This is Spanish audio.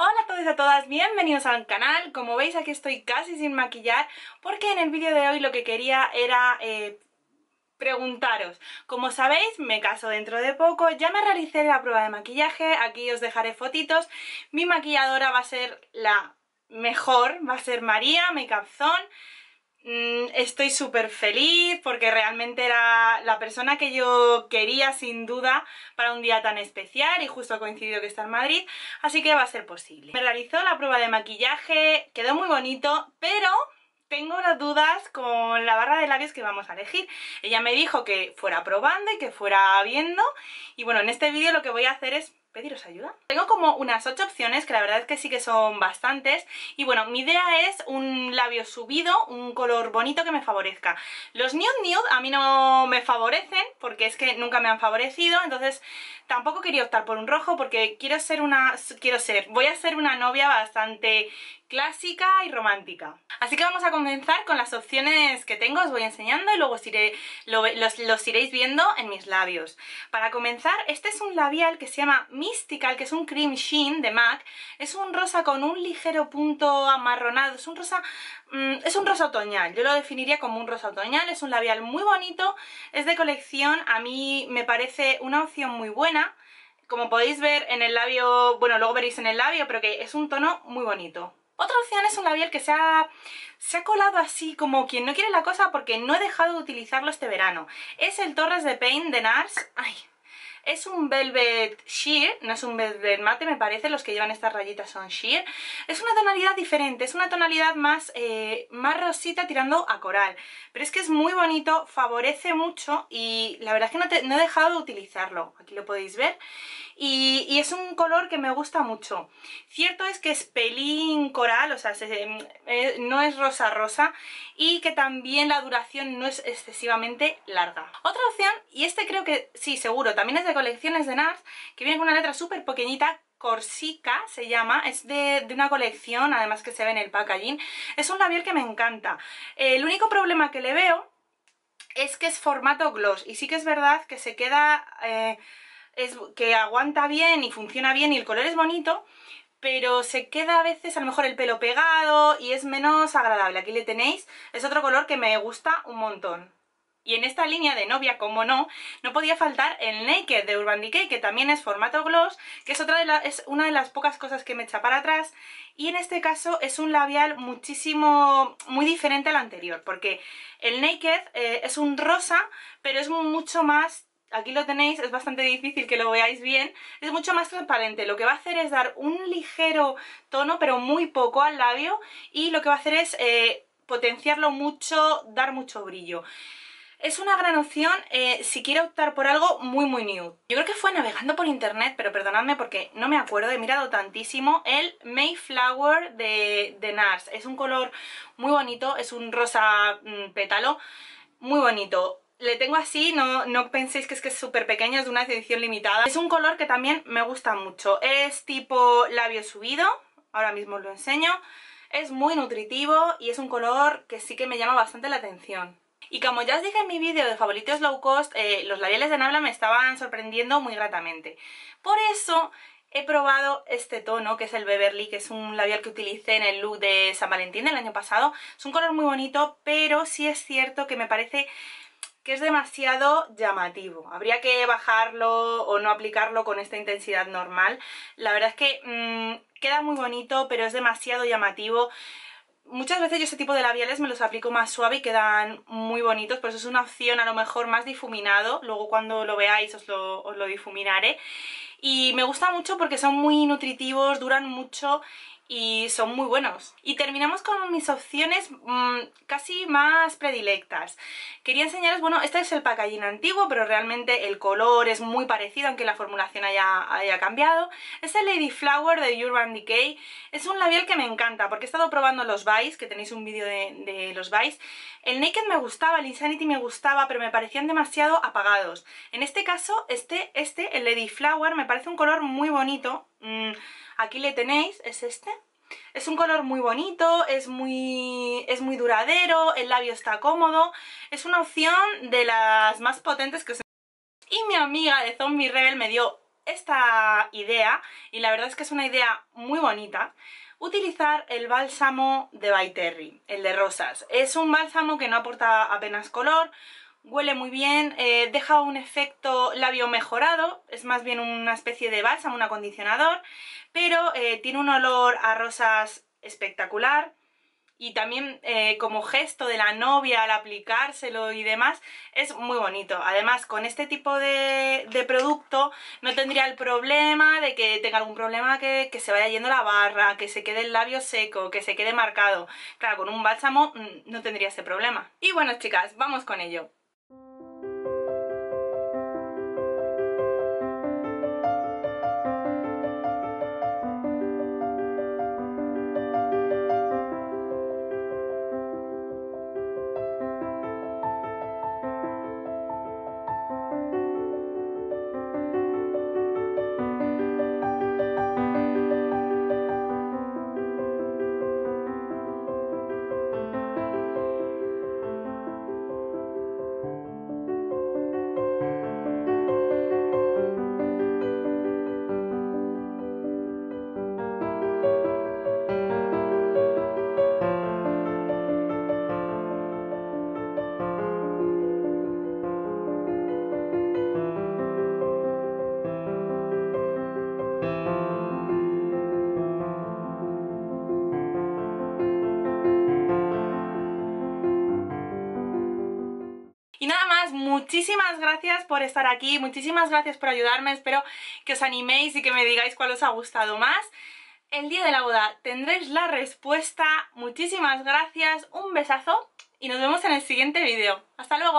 Hola a todos y a todas, bienvenidos al canal. Como veis aquí estoy casi sin maquillar porque en el vídeo de hoy lo que quería era... Eh, preguntaros, como sabéis me caso dentro de poco, ya me realicé la prueba de maquillaje, aquí os dejaré fotitos, mi maquilladora va a ser la mejor, va a ser María, mi Mm, estoy súper feliz porque realmente era la persona que yo quería sin duda para un día tan especial y justo ha coincidido que está en Madrid, así que va a ser posible. Me realizó la prueba de maquillaje, quedó muy bonito, pero tengo las dudas con la barra de labios que vamos a elegir. Ella me dijo que fuera probando y que fuera viendo y bueno, en este vídeo lo que voy a hacer es pediros ayuda. Tengo como unas 8 opciones, que la verdad es que sí que son bastantes. Y bueno, mi idea es un labio subido, un color bonito que me favorezca. Los nude nude a mí no me favorecen, porque es que nunca me han favorecido, entonces tampoco quería optar por un rojo, porque quiero ser una... quiero ser... voy a ser una novia bastante clásica y romántica. Así que vamos a comenzar con las opciones que tengo, os voy enseñando y luego os iré, los, los iréis viendo en mis labios. Para comenzar, este es un labial que se llama Mi Mystical, que es un cream sheen de MAC, es un rosa con un ligero punto amarronado, es un rosa mm, es un rosa otoñal, yo lo definiría como un rosa otoñal, es un labial muy bonito, es de colección, a mí me parece una opción muy buena, como podéis ver en el labio, bueno, luego veréis en el labio, pero que es un tono muy bonito. Otra opción es un labial que se ha, se ha, colado así como quien no quiere la cosa porque no he dejado de utilizarlo este verano. Es el Torres de Paint de NARS. Ay, es un velvet sheer, no es un velvet mate me parece, los que llevan estas rayitas son sheer. Es una tonalidad diferente, es una tonalidad más, eh, más rosita tirando a coral. Pero es que es muy bonito, favorece mucho y la verdad es que no, he dejado de utilizarlo. Aquí lo podéis ver. Y, es un color que me gusta mucho. Cierto es que es pelín coral, o sea, em, eh, no es rosa rosa y que también la duración no es excesivamente larga. Otra opción, y este creo que sí, seguro, también es de colecciones de NARS que viene con una letra súper pequeñita Corsica se llama, es de, una colección, además que se ve en el packaging. Es un labial que me encanta. el único problema que le veo es que es formato gloss y sí que es verdad que se queda... Eh, es, que aguanta bien y funciona bien y el color es bonito, pero se queda a veces a lo mejor el pelo pegado y es menos agradable. Aquí le tenéis, es otro color que me gusta un montón. Y en esta línea de novia, como no, no podía faltar el Naked de Urban Decay, que también es formato gloss, que es, otra de es una de las pocas cosas que me echa para atrás. Y en este caso es un labial muchísimo, muy diferente al anterior, porque el Naked eh, es un rosa, pero es mucho más aquí lo tenéis, es bastante difícil que lo veáis bien, es mucho más transparente, lo que va a hacer es dar un ligero tono, pero muy poco al labio, y lo que va a hacer es eh, potenciarlo mucho, dar mucho brillo. Es una gran opción eh, si quiere optar por algo muy muy nude. Yo creo que fue navegando por internet, pero perdonadme porque no me acuerdo, he mirado tantísimo, el Mayflower de, NARS. Es un color muy bonito, es un rosa mm, pétalo, muy bonito le tengo así, no, no penséis que es que es súper pequeño, es de una edición limitada. Es un color que también me gusta mucho. Es tipo labio subido, ahora mismo os lo enseño. Es muy nutritivo y es un color que sí que me llama bastante la atención. Y como ya os dije en mi vídeo de favoritos low cost, eh, los labiales de Nabla me estaban sorprendiendo muy gratamente. Por eso he probado este tono, que es el Beverly, que es un labial que utilicé en el look de San Valentín del año pasado. Es un color muy bonito, pero sí es cierto que me parece que es demasiado llamativo. Habría que bajarlo o no aplicarlo con esta intensidad normal. La verdad es que mm, queda muy bonito, pero es demasiado llamativo. Muchas veces yo este tipo de labiales me los aplico más suave y quedan muy bonitos, por eso es una opción a lo mejor más difuminado, luego cuando lo veáis os lo, os lo difuminaré. Y me gusta mucho porque son muy nutritivos, duran mucho y son muy buenos. Y terminamos con mis opciones mm, casi más predilectas. Quería enseñaros, bueno, este es el packaging antiguo, pero realmente el color es muy parecido, aunque la formulación haya, haya cambiado. Es el Lady Flower de Urban Decay. Es un labial que me encanta, porque he estado probando los Vice, que tenéis un vídeo de, los Vice. El Naked me gustaba, el Insanity me gustaba, pero me parecían demasiado apagados. En este caso, este, este el Lady Flower, me parece un color muy bonito, mmm, Aquí le tenéis, es este. Es un color muy bonito, es muy, es muy duradero, el labio está cómodo. Es una opción de las más potentes que os... Y mi amiga de Zombie Rebel me dio esta idea, y la verdad es que es una idea muy bonita, utilizar el bálsamo de By Terry, el de rosas. Es un bálsamo que no aporta apenas color, huele muy bien, eh, deja un efecto labio mejorado, es más bien una especie de bálsamo, un acondicionador, pero eh, tiene un olor a rosas espectacular y también eh, como gesto de la novia al aplicárselo y demás, es muy bonito. Además, con este tipo de, producto no tendría el problema de que tenga algún problema que, se vaya yendo la barra, que se quede el labio seco, que se quede marcado. Claro, con un bálsamo mm, no tendría ese problema. Y bueno, chicas, vamos con ello. muchísimas gracias por estar aquí, muchísimas gracias por ayudarme, espero que os animéis y que me digáis cuál os ha gustado más. El día de la boda tendréis la respuesta, muchísimas gracias, un besazo y nos vemos en el siguiente vídeo. ¡Hasta luego!